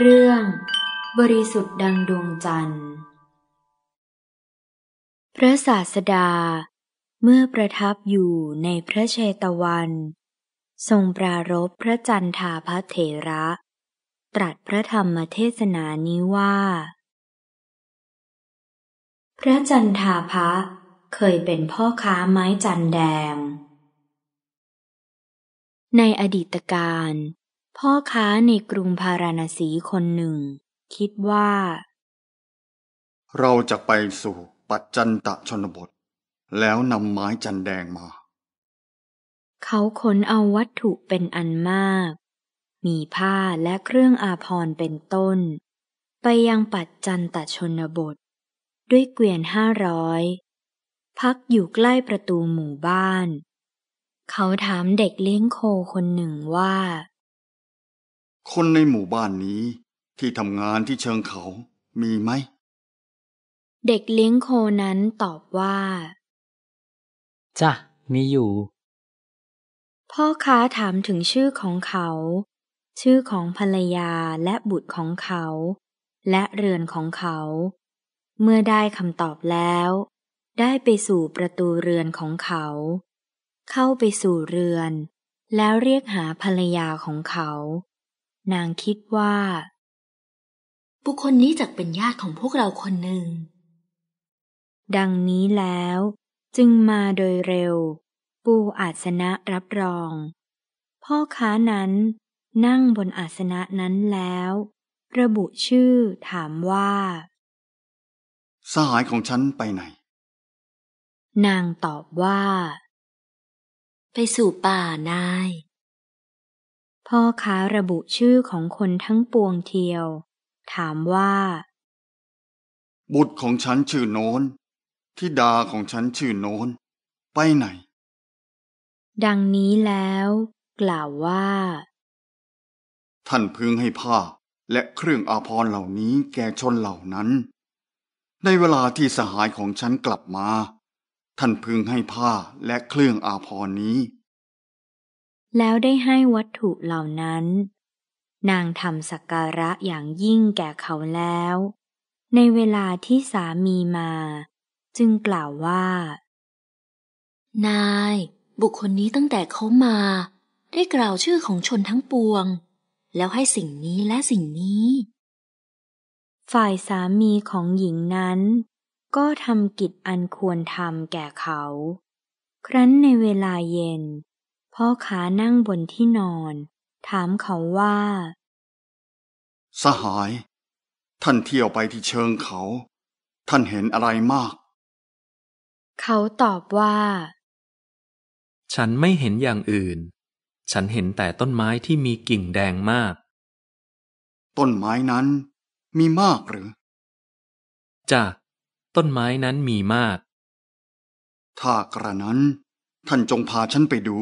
เรื่องบริสุทธิ์ดังดวงจันทร์ พระศาสดาเมื่อประทับอยู่ในพระเชตวัน ทรงปรารบพระจันทาพระเถระ ตรัสพระธรรมเทศนานี้ว่า พระจันทาพระเคยเป็นพ่อค้าไม้จันแดง ในอดีตการพ่อค้าในกรุงพาราณสีคนหนึ่งคิดว่า เราจะไปสู่ปัจจันตชนบท แล้วนำไม้จันแดงมา เขาขนเอาวัตถุเป็นอันมาก มีผ้าและเครื่องอาภรณ์เป็นต้น ไปยังปัจจันตชนบท ด้วยเกวียนห้าร้อย พักอยู่ใกล้ประตูหมู่บ้าน เขาถามเด็กเลี้ยงโคคนหนึ่งว่าคนในหมู่บ้านนี้ที่ทำงานที่เชิงเขามีไหม เด็กเลี้ยงโคนั้นตอบว่าจ้ะมีอยู่ พ่อค้าถามถึงชื่อของเขา ชื่อของภรรยาและบุตรของเขา และเรือนของเขา เมื่อได้คำตอบแล้ว ได้ไปสู่ประตูเรือนของเขา เข้าไปสู่เรือน แล้วเรียกหาภรรยาของเขานางคิดว่า บุคคลนี้จะเป็นญาติของพวกเราคนหนึ่ง ดังนี้แล้วจึงมาโดยเร็ว ปูอาสนะรับรอง พ่อค้านั้นนั่งบนอาสนะนั้นแล้ว ระบุชื่อถามว่า สหายของฉันไปไหน นางตอบว่า ไปสู่ป่านายพ่อค้าระบุชื่อของคนทั้งปวงเทียว ถามว่า บุตรของฉันชื่อโน้นทิดาของฉันชื่อโน้นไปไหน ดังนี้แล้วกล่าวว่า ท่านพึงให้ผ้าและเครื่องอาภรณ์เหล่านี้แก่ชนเหล่านั้น ในเวลาที่สหายของฉันกลับมา ท่านพึงให้ผ้าและเครื่องอาภรณ์นี้แล้วได้ให้วัตถุเหล่านั้น นางทำสักการะอย่างยิ่งแก่เขาแล้ว ในเวลาที่สามีมา จึงกล่าวว่า นาย บุคคลนี้ตั้งแต่เขามา ได้กล่าวชื่อของชนทั้งปวง แล้วให้สิ่งนี้และสิ่งนี้ ฝ่ายสามีของหญิงนั้น ก็ทำกิจอันควรทำแก่เขา ครั้นในเวลาเย็นพ่อขานั่งบนที่นอน ถามเขาว่า สหาย ท่านเที่ยวไปที่เชิงเขา ท่านเห็นอะไรมาก เขาตอบว่า ฉันไม่เห็นอย่างอื่น ฉันเห็นแต่ต้นไม้ที่มีกิ่งแดงมาก ต้นไม้นั้นมีมากหรือจ้ะ ต้นไม้นั้นมีมาก ถ้ากระนั้น ท่านจงพาฉันไปดู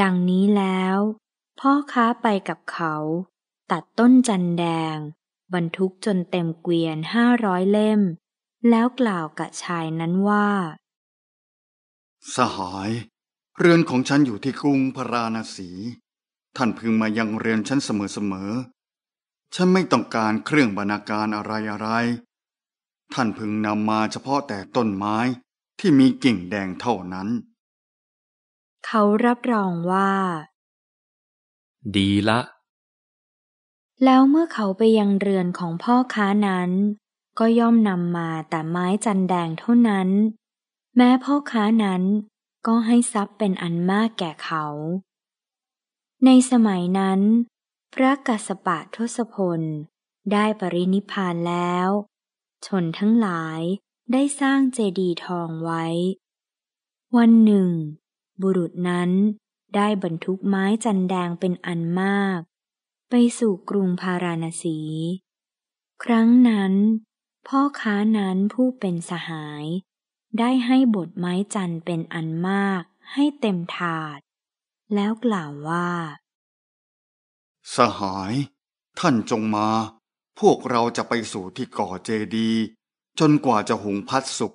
ดังนี้แล้วพ่อค้าไปกับเขา ตัดต้นจันแดง บรรทุกจนเต็มเกวียนห้าร้อยเล่ม แล้วกล่าวกับชายนั้นว่า สหาย เรือนของฉันอยู่ที่กรุงพราราณสี ท่านพึงมายังเรือนฉันเสมอๆฉันไม่ต้องการเครื่องบรรณาการอะไรอะไร ท่านพึงนำมาเฉพาะแต่ต้นไม้ที่มีกิ่งแดงเท่านั้นเขารับรองว่า ดีละ แล้วเมื่อเขาไปยังเรือนของพ่อค้านั้น ก็ย่อมนำมาแต่ไม้จันแดงเท่านั้น แม้พ่อค้านั้นก็ให้ทรัพย์เป็นอันมากแก่เขา ในสมัยนั้น พระกัสสปะทศพล ได้ปรินิพานแล้วชนทั้งหลายได้สร้างเจดีย์ทองไว้ วันหนึ่งบุรุษนั้นได้บรรทุกไม้จันแดงเป็นอันมาก ไปสู่กรุงพาราณสี ครั้งนั้น พ่อค้านั้นผู้เป็นสหาย ได้ให้บทไม้จันเป็นอันมากให้เต็มถาด แล้วกล่าวว่า สหาย ท่านจงมา พวกเราจะไปสู่ที่ก่อเจดีจนกว่าจะหุงพัดสุก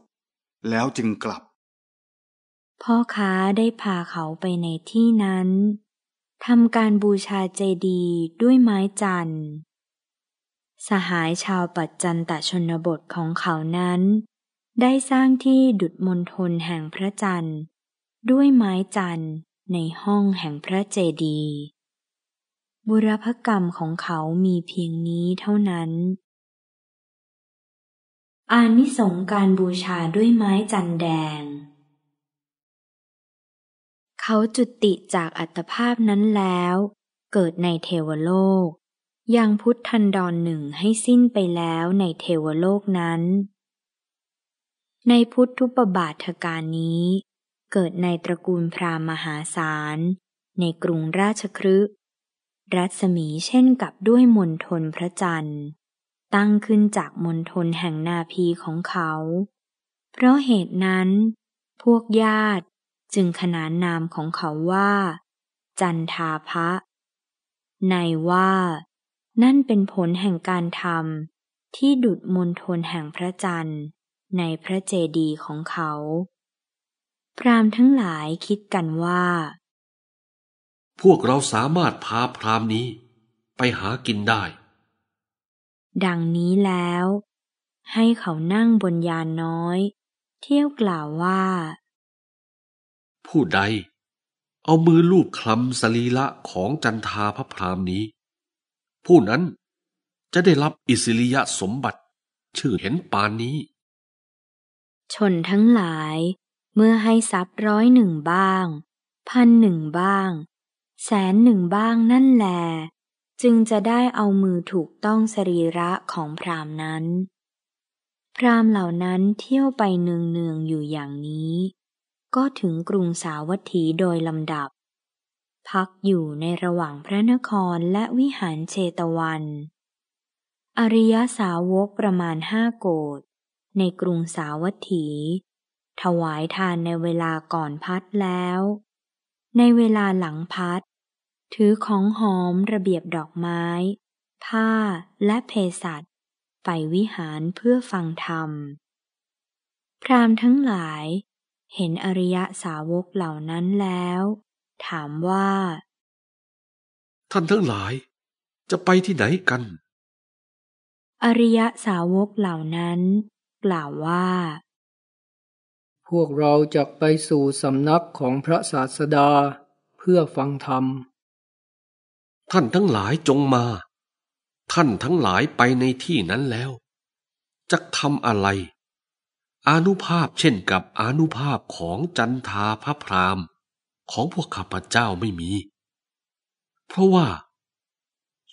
แล้วจึงกลับพ่อค้าได้พาเขาไปในที่นั้น ทำการบูชาเจดีย์ด้วยไม้จันทร์ สหายชาวปัจจันตชนบทของเขานั้น ได้สร้างที่ดุดมณฑลแห่งพระจันทร์ ด้วยไม้จันทร์ในห้องแห่งพระเจดีย์ บุรพกรรมของเขามีเพียงนี้เท่านั้น อานิสงการบูชาด้วยไม้จันแดงเขาจุติจากอัตภาพนั้นแล้ว เกิดในเทวโลก ยังพุทธันดรหนึ่งให้สิ้นไปแล้วในเทวโลกนั้น ในพุทธุปบาทการนี้ เกิดในตระกูลพราหมหาศาล ในกรุงราชครึรัศมีเช่นกับด้วยมณฑลพระจันทร์ ตั้งขึ้นจากมณฑลแห่งนาพีของเขา เพราะเหตุนั้นพวกญาติจึงขนานนามของเขาว่า จันทาภะในว่านั่นเป็นผลแห่งการทำที่ดุดมนทนแห่งพระจันทร์ในพระเจดีย์ของเขา พรามทั้งหลายคิดกันว่า พวกเราสามารถพาพรามนี้ ไปหากินได้ ดังนี้แล้ว ให้เขานั่งบนยานน้อย เที่ยวกล่าวว่าผู้ใด เอามือลูบคลำสรีละของจันทาพระพรามนี้ ผู้นั้นจะได้รับอิสริยะสมบัติชื่อเห็นปานนี้ ชนทั้งหลายเมื่อให้ทรัพย์ร้อยหนึ่งบ้างพันหนึ่งบ้าง แสนหนึ่งบ้างนั่นแหลจึงจะได้เอามือถูกต้องสรีระของพรามนั้น พรามเหล่านั้นเที่ยวไปเนืองๆอยู่อย่างนี้ก็ถึงกรุงสาวัตถีโดยลำดับ พักอยู่ในระหว่างพระนครและวิหารเชตวัน อริยสาวกประมาณห้าโกดในกรุงสาวัตถี ถวายทานในเวลาก่อนพัดแล้ว ในเวลาหลังพัด ถือของหอมระเบียบดอกไม้ ผ้าและเพสัตไปวิหารเพื่อฟังธรรม พรามทั้งหลายเห็นอริยสาวกเหล่านั้นแล้ว ถามว่า ท่านทั้งหลายจะไปที่ไหนกัน อริยสาวกเหล่านั้นกล่าวว่า พวกเราจะไปสู่สำนักของพระศาสดาเพื่อฟังธรรม ท่านทั้งหลายจงมา ท่านทั้งหลายไปในที่นั้นแล้ว จะทำอะไรอนุภาพเช่นกับอนุภาพของจันทาพระพรามของพวกข้าพเจ้าไม่มี เพราะว่า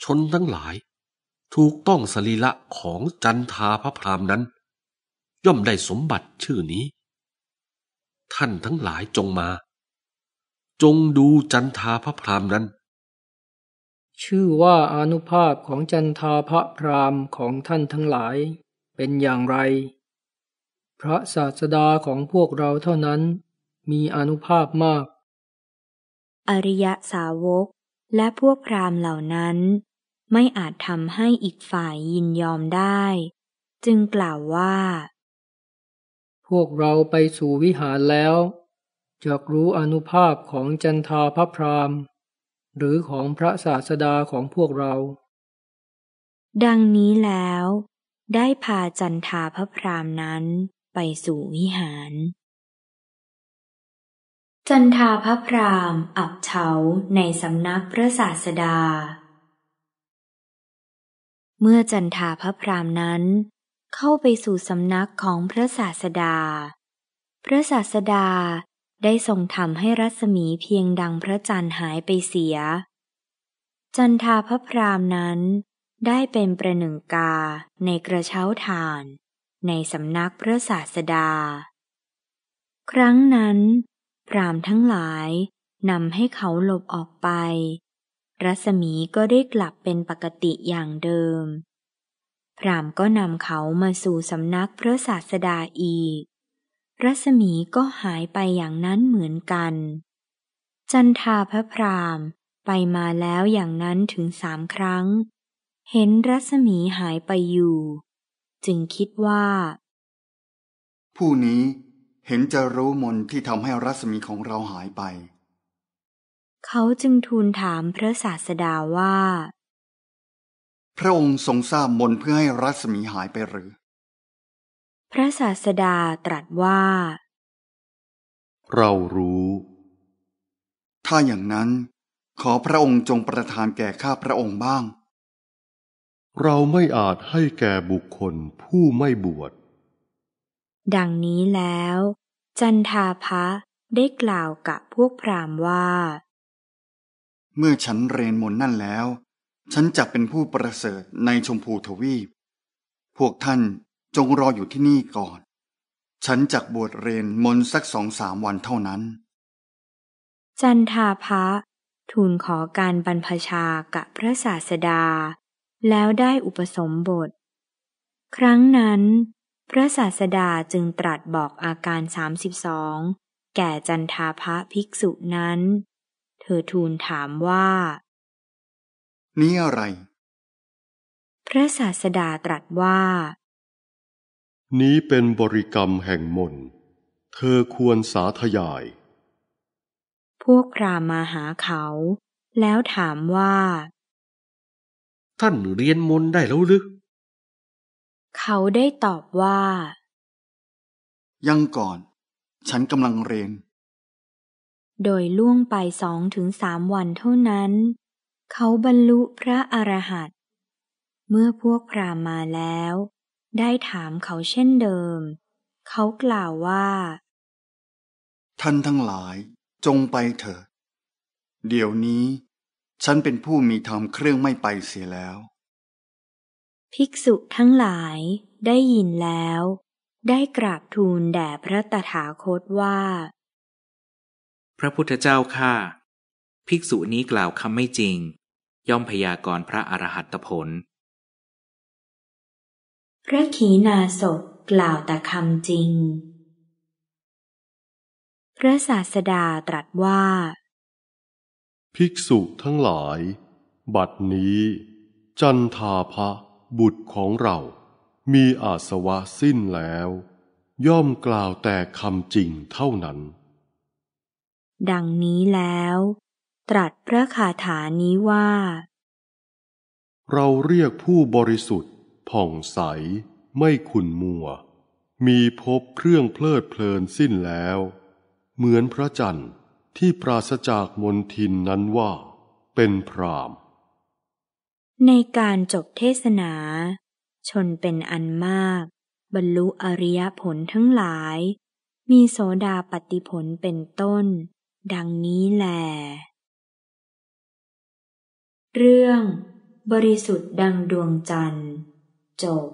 ชนทั้งหลายถูกต้องสรีละของจันทาพระพรามนั้น ย่อมได้สมบัติชื่อนี้ ท่านทั้งหลายจงมาจงดูจันทาพระพรามนั้น ชื่อว่าอนุภาพของจันทาพระพรามของท่านทั้งหลายเป็นอย่างไรพระศาสดาของพวกเราเท่านั้นมีอนุภาพมาก อริยสาวกและพวกพรามเหล่านั้นไม่อาจทำให้อีกฝ่ายยินยอมได้ จึงกล่าวว่า พวกเราไปสู่วิหารแล้วจะรู้อนุภาพของจันทาพระพรามหรือของพระศาสดาของพวกเรา ดังนี้แล้ว ได้พาจันทาพระพรามนั้นไปสู่วิหาร จันทาพระพรามอับเฉาในสำนักพระศาสดา เมื่อจันทาพระพรามนั้นเข้าไปสู่สำนักของพระศาสดา พระศาสดาได้ทรงทำให้รัศมีเพียงดังพระจันทร์หายไปเสีย จันทาพระพรามนั้นได้เป็นประหนึ่งกาในกระเช้าฐานในสำนักพระศาสดา ครั้งนั้น พรามทั้งหลายนำให้เขาหลบออกไป รัศมีก็ได้กลับเป็นปกติอย่างเดิม พรามก็นำเขามาสู่สำนักพระศาสดาอีก รัศมีก็หายไปอย่างนั้นเหมือนกัน จันทาพระพรามไปมาแล้วอย่างนั้นถึงสามครั้ง เห็นรัศมีหายไปอยู่จึงคิดว่า ผู้นี้เห็นจะรู้มนที่ทำให้รัศมีของเราหายไป เขาจึงทูลถามพระศาสดาว่า พระองค์ทรงทราบมนเพื่อให้รัศมีหายไปหรือ พระศาสดาตรัสว่า เรารู้ ถ้าอย่างนั้นขอพระองค์จงประทานแก่ข้าพระองค์บ้างเราไม่อาจให้แก่บุคคลผู้ไม่บวช ดังนี้แล้ว จันทาภะได้กล่าวกับพวกพราหมณ์ว่า เมื่อฉันเรียนมนนั่นแล้ว ฉันจะเป็นผู้ประเสริฐในชมพูทวีป พวกท่านจงรออยู่ที่นี่ก่อน ฉันจะบวชเรียนมนสักสองสามวันเท่านั้น จันทาภะทูลขอการบรรพชากับพระศาสดาแล้วได้อุปสมบท ครั้งนั้น พระศาสดาจึงตรัสบอกอาการ 32 แก่จันทาพระภิกษุนั้น เธอทูลถามว่า นี่อะไร พระศาสดาตรัสว่า นี้เป็นบริกรรมแห่งมนเธอควรสาธยาย พวกรามมาหาเขา แล้วถามว่าท่านเรียนมนได้แล้วหรือ เขาได้ตอบว่า ยังก่อน ฉันกำลังเรียน โดยล่วงไปสองถึงสามวันเท่านั้น เขาบรรลุพระอรหันต์เมื่อพวกพรามมาแล้ว ได้ถามเขาเช่นเดิม เขากล่าวว่า ท่านทั้งหลายจงไปเถิดเดี๋ยวนี้ฉันเป็นผู้มีธรรมเครื่องไม่ไปเสียแล้ว ภิกษุทั้งหลายได้ยินแล้ว ได้กราบทูลแด่พระตถาคตว่า พระพุทธเจ้าข้าภิกษุนี้กล่าวคำไม่จริง ย่อมพยากรพระอรหัตผล พระขีณาสพกล่าวแต่คำจริง พระศาสดาตรัสว่าภิกษุทั้งหลาย บัดนี้จันทาภะบุตรของเรามีอาสวะสิ้นแล้ว ย่อมกล่าวแต่คำจริงเท่านั้น ดังนี้แล้ว ตรัสพระคาถานี้ว่า เราเรียกผู้บริสุทธิ์ผ่องใสไม่ขุนมัว มีพบเครื่องเพลิดเพลินสิ้นแล้ว เหมือนพระจันทร์ที่ปราศจากมนทินนั้นว่าเป็นพรามในการจบเทศนา ชนเป็นอันมาก บรรลุอริยผลทั้งหลาย มีโสดาปฏิผลเป็นต้น ดังนี้แหลเรื่องบริสุทธิ์ดังดวงจันทร์จบ